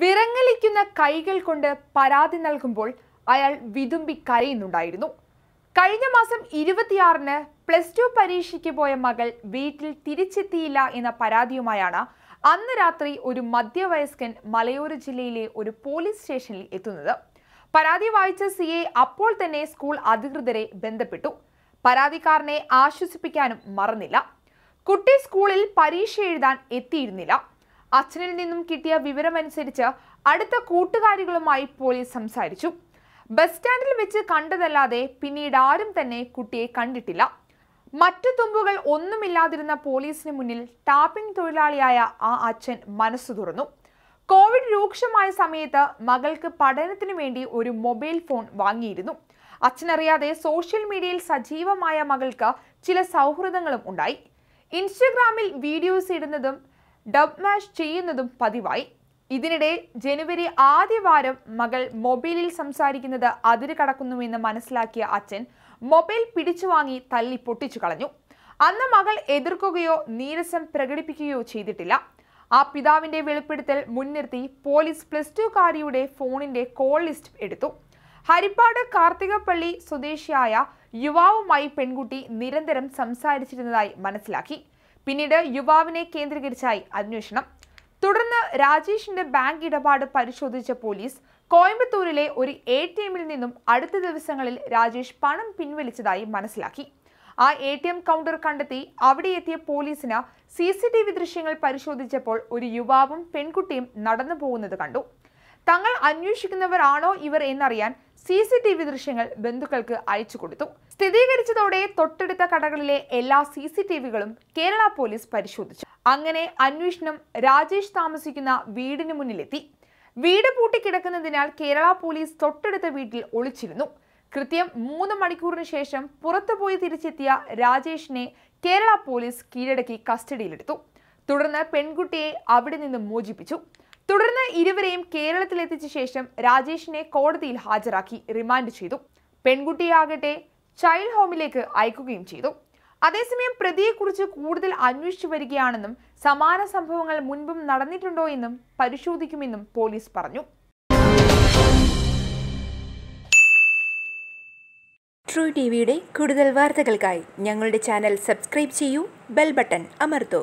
വിറങ്ങലിക്കുന്ന കൈകൾ കൊണ്ട് പരാതി നൽകുമ്പോൾ അയാൾ വിതുമ്പി കരയുന്നുണ്ടായിരുന്നു കഴിഞ്ഞ മാസം ഇരുപത്തിയാറിന് പ്ലസ് ടു പരീക്ഷയ്ക്ക് പോയ മകൾ വീട്ടിൽ തിരിച്ചെത്തിയില്ല എന്ന പരാതിയുമായാണ് അന്ന് രാത്രി ഒരു മധ്യവയസ്കൻ മലയോര ജില്ലയിലെ ഒരു പോലീസ് സ്റ്റേഷനിൽ എത്തുന്നത് പരാതി വായിച്ച സി അപ്പോൾ തന്നെ സ്കൂൾ അധികൃതരെ ബന്ധപ്പെട്ടു പരാതിക്കാരനെ ആശ്വസിപ്പിക്കാനും മറന്നില്ല കുട്ടി സ്കൂളിൽ പരീക്ഷ എഴുതാൻ എത്തിയിരുന്നില്ല അച്ഛനിൽ നിന്നും കിട്ടിയ വിവരമനുസരിച്ച് അടുത്ത കൂട്ടുകാരികളുമായി പോലീസ് സംസാരിച്ചു ബസ് സ്റ്റാൻഡിൽ വെച്ച് കണ്ടതല്ലാതെ പിന്നീട് ആരും തന്നെ കുട്ടിയെ കണ്ടിട്ടില്ല മറ്റു തുമ്പുകൾ ഒന്നുമില്ലാതിരുന്ന പോലീസിന് മുന്നിൽ ടാപ്പിംഗ് തൊഴിലാളിയായ ആ അച്ഛൻ മനസ്സു തുറന്നു കോവിഡ് രൂക്ഷമായ സമയത്ത് മകൾക്ക് പഠനത്തിനു വേണ്ടി ഒരു മൊബൈൽ ഫോൺ വാങ്ങിയിരുന്നു അച്ഛനറിയാതെ സോഷ്യൽ മീഡിയയിൽ സജീവമായ മകൾക്ക് ചില സൗഹൃദങ്ങളും ഉണ്ടായി ഇൻസ്റ്റഗ്രാമിൽ വീഡിയോസ് ഇടുന്നതും ഡബ് മാഷ് ചെയ്യുന്നതും പതിവായി ഇതിനിടെ ജനുവരി ആദ്യവാരം മകൾ മൊബൈലിൽ സംസാരിക്കുന്നത് അതിര് കടക്കുന്നുവെന്ന് മനസ്സിലാക്കിയ അച്ഛൻ മൊബൈൽ പിടിച്ചു വാങ്ങി തല്ലി പൊട്ടിച്ചു കളഞ്ഞു അന്ന് മകൾ എതിർക്കുകയോ നീരസം പ്രകടിപ്പിക്കുകയോ ചെയ്തിട്ടില്ല ആ പിതാവിന്റെ വെളിപ്പെടുത്തൽ മുൻനിർത്തി പോലീസ് പ്ലസ് ടുക്കാരിയുടെ ഫോണിന്റെ കോൾ ലിസ്റ്റ് എടുത്തു ഹരിപ്പാട് കാർത്തികപ്പള്ളി സ്വദേശിയായ യുവാവുമായി പെൺകുട്ടി നിരന്തരം സംസാരിച്ചിരുന്നതായി മനസ്സിലാക്കി പിന്നീട് യുവാവിനെ കേന്ദ്രീകരിച്ചായി അന്വേഷണം തുടർന്ന് രാജേഷിന്റെ ബാങ്ക് ഇടപാട് പരിശോധിച്ച പോലീസ് കോയമ്പത്തൂരിലെ ഒരു എ ടി എമ്മിൽ നിന്നും അടുത്ത ദിവസങ്ങളിൽ രാജേഷ് പണം പിൻവലിച്ചതായി മനസ്സിലാക്കി ആ എ ടി എം കൗണ്ടർ കണ്ടെത്തി അവിടെ എത്തിയ പോലീസിന് സി സി ടി വി ദൃശ്യങ്ങൾ പരിശോധിച്ചപ്പോൾ ഒരു യുവാവും പെൺകുട്ടിയും നടന്നു പോകുന്നത് കണ്ടു തങ്ങൾ അന്വേഷിക്കുന്നവരാണോ ഇവർ എന്നറിയാൻ സി സി ടി വി ദൃശ്യങ്ങൾ ബന്ധുക്കൾക്ക് അയച്ചു കൊടുത്തു സ്ഥിരീകരിച്ചതോടെ തൊട്ടടുത്ത കടകളിലെ എല്ലാ സി സി ടി വികളും കേരള പോലീസ് പരിശോധിച്ചു അങ്ങനെ അന്വേഷണം രാജേഷ് താമസിക്കുന്ന വീടിന് മുന്നിലെത്തി വീട് പൂട്ടിക്കിടക്കുന്നതിനാൽ കേരള പോലീസ് തൊട്ടടുത്ത വീട്ടിൽ ഒളിച്ചിരുന്നു കൃത്യം മൂന്ന് മണിക്കൂറിന് ശേഷം പുറത്തുപോയി തിരിച്ചെത്തിയ രാജേഷിനെ കേരള പോലീസ് കീഴടക്കി കസ്റ്റഡിയിലെടുത്തു തുടർന്ന് പെൺകുട്ടിയെ അവിടെ നിന്ന് മോചിപ്പിച്ചു തുടർന്ന് ഇരുവരെയും കേരളത്തിലെത്തിച്ച ശേഷം രാജേഷിനെ കോടതിയിൽ ഹാജരാക്കി റിമാൻഡ് ചെയ്തു പെൺകുട്ടിയാകട്ടെ ചൈൽഡ് ഹോമിലേക്ക് അയക്കുകയും ചെയ്തു അതേസമയം പ്രതിയെക്കുറിച്ച് കൂടുതൽ അന്വേഷിച്ചു വരികയാണെന്നും സമാന സംഭവങ്ങൾ മുൻപും നടന്നിട്ടുണ്ടോ എന്നും പരിശോധിക്കുമെന്നും പോലീസ് പറഞ്ഞു ട്രൂ ടി വിയുടെ കൂടുതൽ വാർത്തകൾക്കായി ഞങ്ങളുടെ ചാനൽ സബ്സ്ക്രൈബ് ചെയ്യൂ ബെൽ ബട്ടൺ അമർത്തൂ